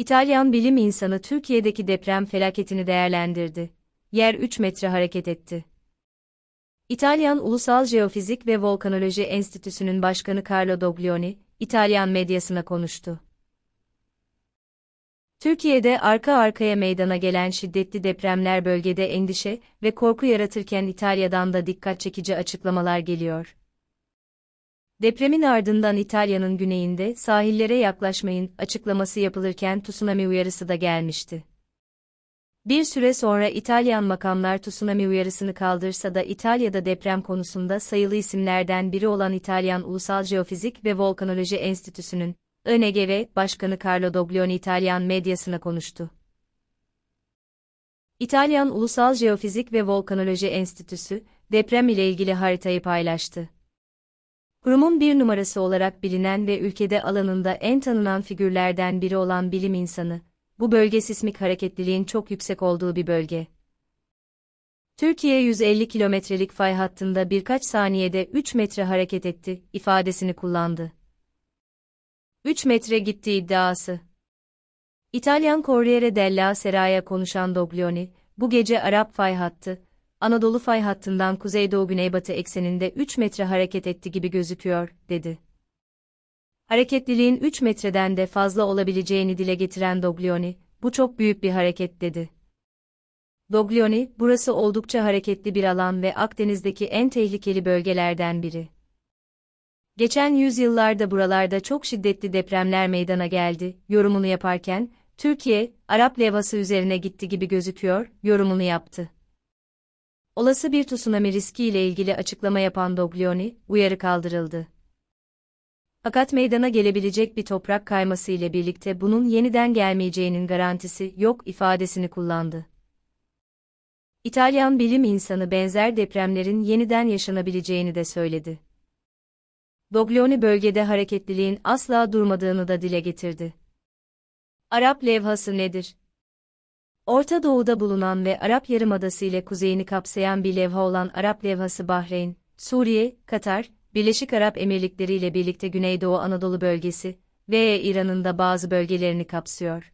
İtalyan bilim insanı Türkiye'deki deprem felaketini değerlendirdi. Yer 3 metre hareket etti. İtalyan Ulusal Jeofizik ve Volkanoloji Enstitüsü'nün başkanı Carlo Doglioni, İtalyan medyasına konuştu. Türkiye'de arka arkaya meydana gelen şiddetli depremler bölgede endişe ve korku yaratırken İtalya'dan da dikkat çekici açıklamalar geliyor. Depremin ardından İtalya'nın güneyinde sahillere yaklaşmayın açıklaması yapılırken tsunami uyarısı da gelmişti. Bir süre sonra İtalyan makamlar tsunami uyarısını kaldırsa da İtalya'da deprem konusunda sayılı isimlerden biri olan İtalyan Ulusal Jeofizik ve Volkanoloji Enstitüsü'nün ÖNGV Başkanı Carlo Doglioni İtalyan medyasına konuştu. İtalyan Ulusal Jeofizik ve Volkanoloji Enstitüsü deprem ile ilgili haritayı paylaştı. Kurumun bir numarası olarak bilinen ve ülkede alanında en tanınan figürlerden biri olan bilim insanı, bu bölge sismik hareketliliğin çok yüksek olduğu bir bölge. Türkiye 150 kilometrelik fay hattında birkaç saniyede 3 metre hareket etti, ifadesini kullandı. 3 metre gitti iddiası. İtalyan Corriere della Sera'ya konuşan Doglioni, bu gece Arap fay hattı, Anadolu fay hattından kuzeydoğu-güneybatı ekseninde 3 metre hareket etti gibi gözüküyor, dedi. Hareketliliğin 3 metreden de fazla olabileceğini dile getiren Doglioni, bu çok büyük bir hareket dedi. Doglioni, burası oldukça hareketli bir alan ve Akdeniz'deki en tehlikeli bölgelerden biri. Geçen yüzyıllarda buralarda çok şiddetli depremler meydana geldi, yorumunu yaparken, Türkiye, Arap Levası üzerine gitti gibi gözüküyor, yorumunu yaptı. Olası bir tsunami riski ile ilgili açıklama yapan Doglioni, uyarı kaldırıldı. Fakat meydana gelebilecek bir toprak kayması ile birlikte bunun yeniden gelmeyeceğinin garantisi yok ifadesini kullandı. İtalyan bilim insanı benzer depremlerin yeniden yaşanabileceğini de söyledi. Doglioni bölgede hareketliliğin asla durmadığını da dile getirdi. Arap levhası nedir? Orta Doğu'da bulunan ve Arap Yarımadası ile kuzeyini kapsayan bir levha olan Arap levhası Bahreyn, Suriye, Katar, Birleşik Arap Emirlikleri ile birlikte Güneydoğu Anadolu bölgesi ve İran'ın da bazı bölgelerini kapsıyor.